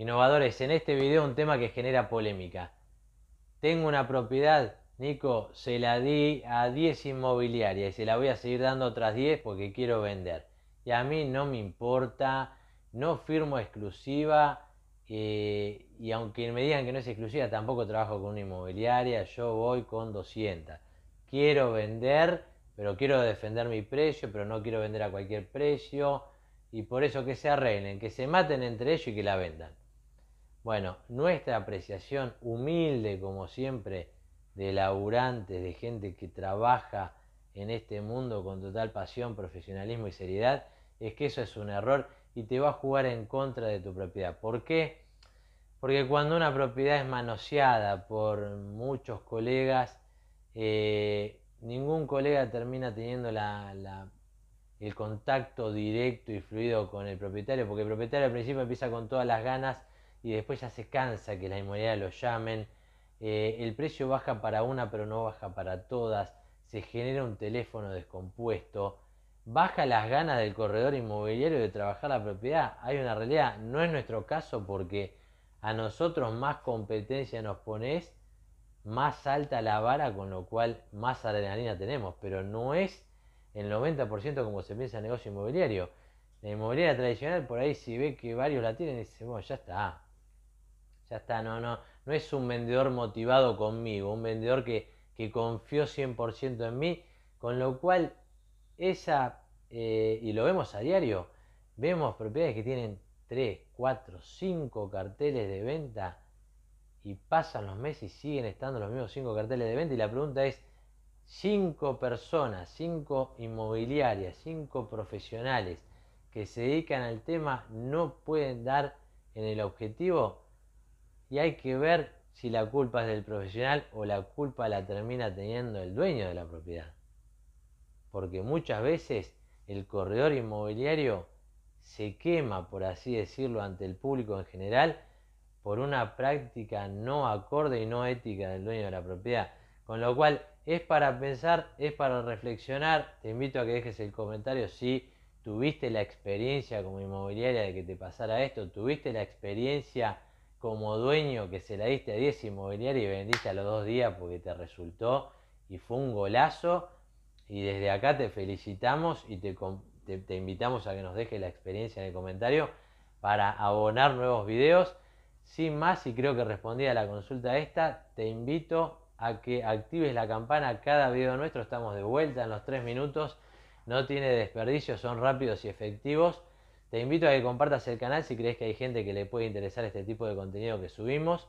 Innovadores, en este video un tema que genera polémica. Tengo una propiedad, Nico, se la di a 10 inmobiliarias y se la voy a seguir dando otras 10 porque quiero vender. Y a mí no me importa, no firmo exclusiva eh, y aunque me digan que no es exclusiva, tampoco trabajo con una inmobiliaria, yo voy con 200. Quiero vender, pero quiero defender mi precio, pero no quiero vender a cualquier precio y por eso que se arreglen, que se maten entre ellos y que la vendan. Bueno, nuestra apreciación humilde, como siempre, de laburantes, de gente que trabaja en este mundo con total pasión, profesionalismo y seriedad, es que eso es un error y te va a jugar en contra de tu propiedad. ¿Por qué? Porque cuando una propiedad es manoseada por muchos colegas, eh, ningún colega termina teniendo el contacto directo y fluido con el propietario, porque el propietario al principio empieza con todas las ganas y después ya se cansa que la inmobiliaria lo llamen. Eh, el precio baja para una pero no baja para todas. Se genera un teléfono descompuesto. Baja las ganas del corredor inmobiliario de trabajar la propiedad. Hay una realidad, no es nuestro caso porque a nosotros más competencia nos pones, más alta la vara, con lo cual más adrenalina tenemos, pero no es el 90% como se piensa el negocio inmobiliario. La inmobiliaria tradicional por ahí si ve que varios la tienen dice, bueno, ya está, ya está, no, no, no es un vendedor motivado conmigo, un vendedor que, confió 100% en mí, con lo cual esa, eh, y lo vemos a diario, vemos propiedades que tienen 3, 4, 5 carteles de venta y pasan los meses y siguen estando los mismos 5 carteles de venta y la pregunta es, 5 personas, 5 inmobiliarias, 5 profesionales que se dedican al tema no pueden dar en el objetivo, y hay que ver si la culpa es del profesional o la culpa la termina teniendo el dueño de la propiedad. Porque muchas veces el corredor inmobiliario se quema, por así decirlo, ante el público en general por una práctica no acorde y no ética del dueño de la propiedad. Con lo cual es para pensar, es para reflexionar. Te invito a que dejes el comentario si tuviste la experiencia como inmobiliaria de que te pasara esto, tuviste la experiencia como dueño que se la diste a 10 inmobiliarios y vendiste a los dos días porque te resultó y fue un golazo. Y desde acá te felicitamos y te, invitamos a que nos dejes la experiencia en el comentario para abonar nuevos videos. Sin más, y creo que respondí a la consulta esta, te invito a que actives la campana cada video nuestro. Estamos de vuelta en los tres minutos. No tiene desperdicio, son rápidos y efectivos. Te invito a que compartas el canal si crees que hay gente que le puede interesar este tipo de contenido que subimos.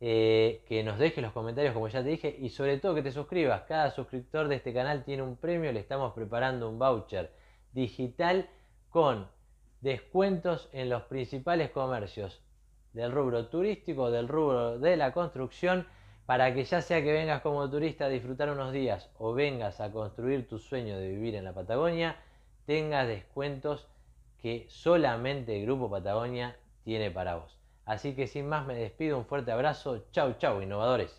Eh, que nos dejes los comentarios como ya te dije y sobre todo que te suscribas. Cada suscriptor de este canal tiene un premio, le estamos preparando un voucher digital con descuentos en los principales comercios del rubro turístico, del rubro de la construcción, para que ya sea que vengas como turista a disfrutar unos días o vengas a construir tu sueño de vivir en la Patagonia, tengas descuentos que solamente el Grupo Patagonia tiene para vos. Así que sin más me despido, un fuerte abrazo, chau chau innovadores.